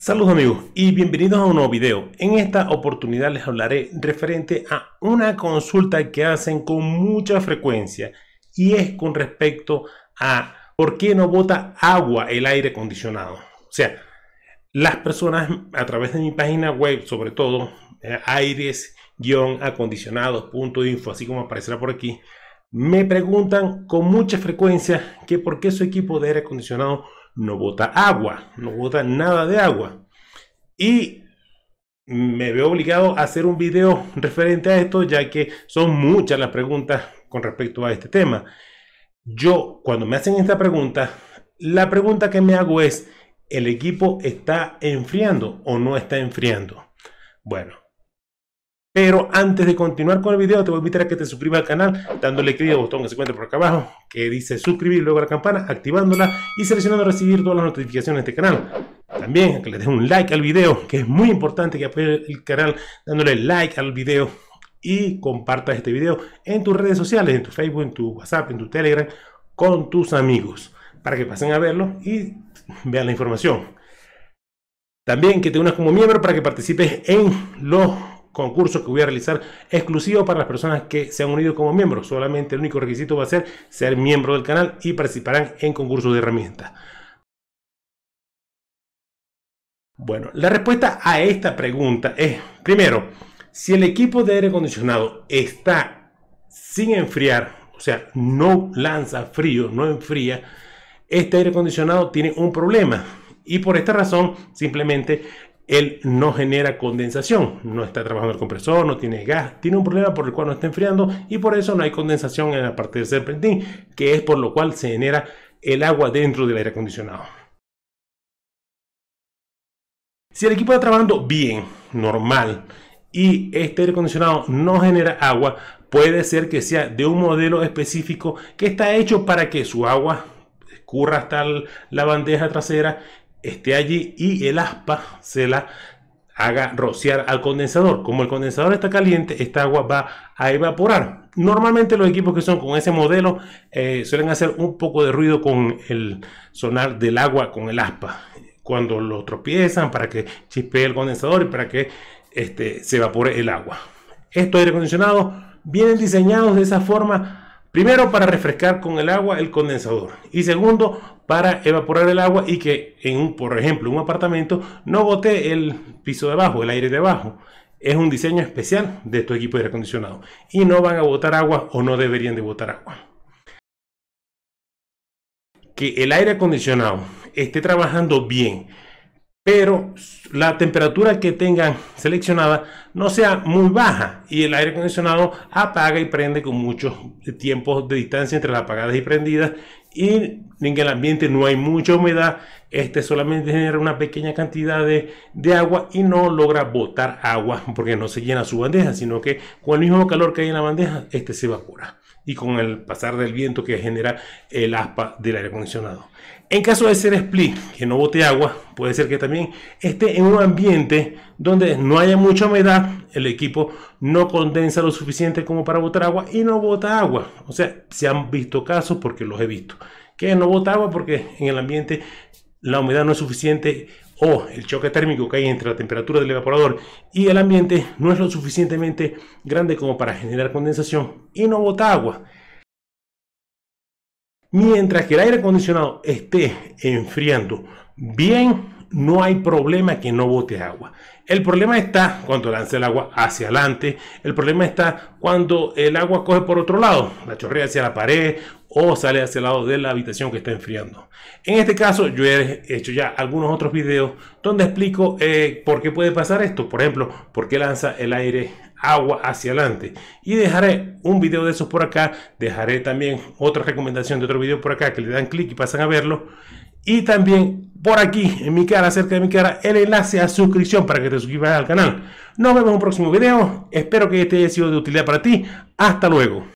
Saludos amigos y bienvenidos a un nuevo video. En esta oportunidad les hablaré referente a una consulta que hacen con mucha frecuencia y es con respecto a por qué no bota agua el aire acondicionado. O sea, las personas a través de mi página web, sobre todo eh, aires-acondicionados.info, así como aparecerá por aquí, me preguntan con mucha frecuencia que por qué su equipo de aire acondicionado no bota agua, no bota nada de agua. Y me veo obligado a hacer un video referente a esto, ya que son muchas las preguntas con respecto a este tema. Yo, cuando me hacen esta pregunta, la pregunta que me hago es, ¿el equipo está enfriando o no está enfriando? Bueno, pero antes de continuar con el video, te voy a invitar a que te suscribas al canal dándole clic al botón que se encuentra por acá abajo, que dice suscribir, luego la campana, activándola y seleccionando recibir todas las notificaciones de este canal. También que le des un like al video, que es muy importante que apoyes el canal dándole like al video y compartas este video en tus redes sociales, en tu Facebook, en tu WhatsApp, en tu Telegram, con tus amigos, para que pasen a verlo y vean la información. También que te unas como miembro para que participes en los concurso que voy a realizar exclusivo para las personas que se han unido como miembros. Solamente el único requisito va a ser ser miembro del canal y participarán en concursos de herramientas. Bueno, la respuesta a esta pregunta es, primero, si el equipo de aire acondicionado está sin enfriar, o sea, no lanza frío, no enfría, este aire acondicionado tiene un problema. Y por esta razón, simplemente él no genera condensación, no está trabajando el compresor, no tiene gas, tiene un problema por el cual no está enfriando y por eso no hay condensación en la parte del serpentín, que es por lo cual se genera el agua dentro del aire acondicionado. Si el equipo está trabajando bien, normal, y este aire acondicionado no genera agua, puede ser que sea de un modelo específico que está hecho para que su agua escurra hasta la bandeja trasera esté allí y el aspa se la haga rociar al condensador. Como el condensador está caliente, esta agua va a evaporar. Normalmente los equipos que son con ese modelo eh, suelen hacer un poco de ruido con el sonar del agua con el aspa. Cuando lo tropiezan para que chispee el condensador y para que este, se evapore el agua. Estos aire acondicionados vienen diseñados de esa forma Primero, para refrescar con el agua el condensador. Y segundo, para evaporar el agua y que, en un, por ejemplo, un apartamento no bote el piso de abajo, el aire de abajo. Es un diseño especial de tu equipo de aire acondicionado. Y no van a botar agua o no deberían de botar agua. Que el aire acondicionado esté trabajando bien pero la temperatura que tengan seleccionada no sea muy baja y el aire acondicionado apaga y prende con muchos tiempos de distancia entre las apagadas y prendidas y en el ambiente no hay mucha humedad, este solamente genera una pequeña cantidad de, agua y no logra botar agua porque no se llena su bandeja, sino que con el mismo calor que hay en la bandeja, este se evapora y con el pasar del viento que genera el aspa del aire acondicionado. En caso de ser split, que no bote agua, puede ser que también esté en un ambiente donde no haya mucha humedad, el equipo no condensa lo suficiente como para botar agua y no bota agua. O sea, se han visto casos porque los he visto que no bota agua porque en el ambiente la humedad no es suficiente o el choque térmico que hay entre la temperatura del evaporador y el ambiente no es lo suficientemente grande como para generar condensación y no bota agua. Mientras que el aire acondicionado esté enfriando bien, no hay problema que no bote agua. El problema está cuando lanza el agua hacia adelante, el problema está cuando el agua coge por otro lado, la chorrea hacia la pared o sale hacia el lado de la habitación que está enfriando. En este caso yo he hecho ya algunos otros videos donde explico eh, por qué puede pasar esto. Por ejemplo, por qué lanza el aire agua hacia adelante. Y dejaré un video de esos por acá. Dejaré también otra recomendación de otro video por acá que le dan clic y pasan a verlo. Y también por aquí, en mi cara, cerca de mi cara, el enlace a suscripción para que te suscribas al canal. Nos vemos en un próximo video. Espero que este haya sido de utilidad para ti. Hasta luego.